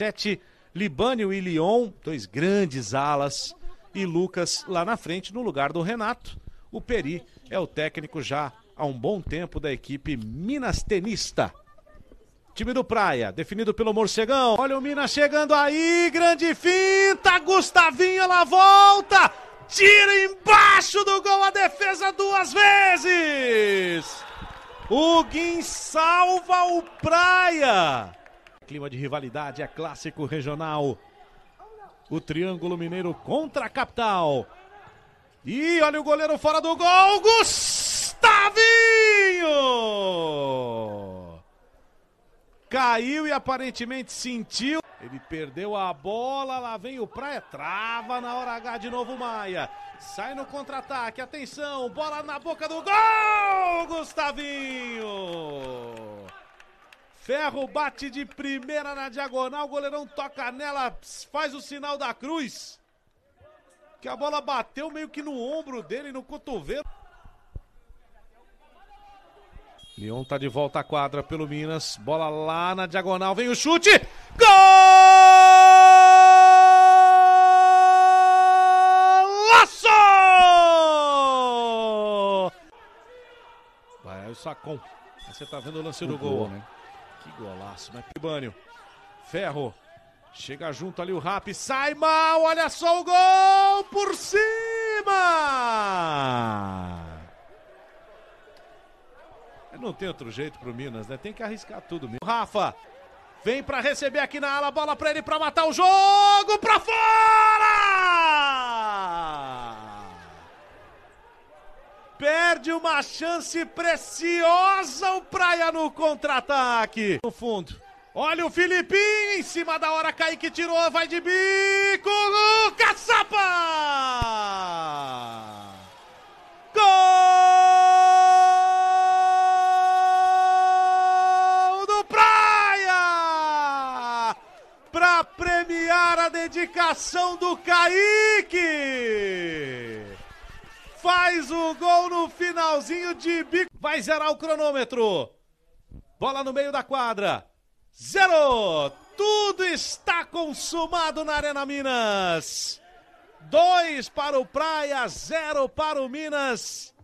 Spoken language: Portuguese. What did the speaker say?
Tete, Libânio e Lyon, dois grandes alas, e Lucas lá na frente no lugar do Renato. O Peri é o técnico já há um bom tempo da equipe Minas Tenista. Time do Praia, definido pelo Morcegão. Olha o Minas chegando aí, grande finta, Gustavinho, ela volta! Tira embaixo do gol a defesa duas vezes! O Guin salva o Praia! clima de rivalidade, é clássico regional. O Triângulo Mineiro contra a capital. E olha o goleiro fora do gol, Gustavinho! Caiu e aparentemente sentiu. Ele perdeu a bola, lá vem o Praia, trava na hora H de novo Maia. Sai no contra-ataque, atenção, bola na boca do gol, Gustavinho! Ferro bate de primeira na diagonal, o goleirão toca nela, faz o sinal da cruz. Que a bola bateu meio que no ombro dele, no cotovelo. Leon tá de volta à quadra pelo Minas. Bola lá na diagonal, vem o chute. Golaço! Vai aí o Sacon. Aí você tá vendo o lance o do gol, gol né? Que golaço, né? Pibânio. Ferro. Chega junto ali o Rap. Sai mal. Olha só o gol por cima. Não tem outro jeito pro Minas, né? Tem que arriscar tudo mesmo. Rafa. Vem para receber aqui na ala, bola para ele para matar o jogo, para fora! perde uma chance preciosa o Praia no contra-ataque. No fundo. Olha o Filipim em cima da hora, Kaique tirou, vai de bico, Lucas Sapa! Gol do Praia! Para premiar a dedicação do Kaique! faz o gol no finalzinho de bico. Vai zerar o cronômetro. Bola no meio da quadra. Zero! Tudo está consumado na Arena Minas. Dois para o Praia, zero para o Minas.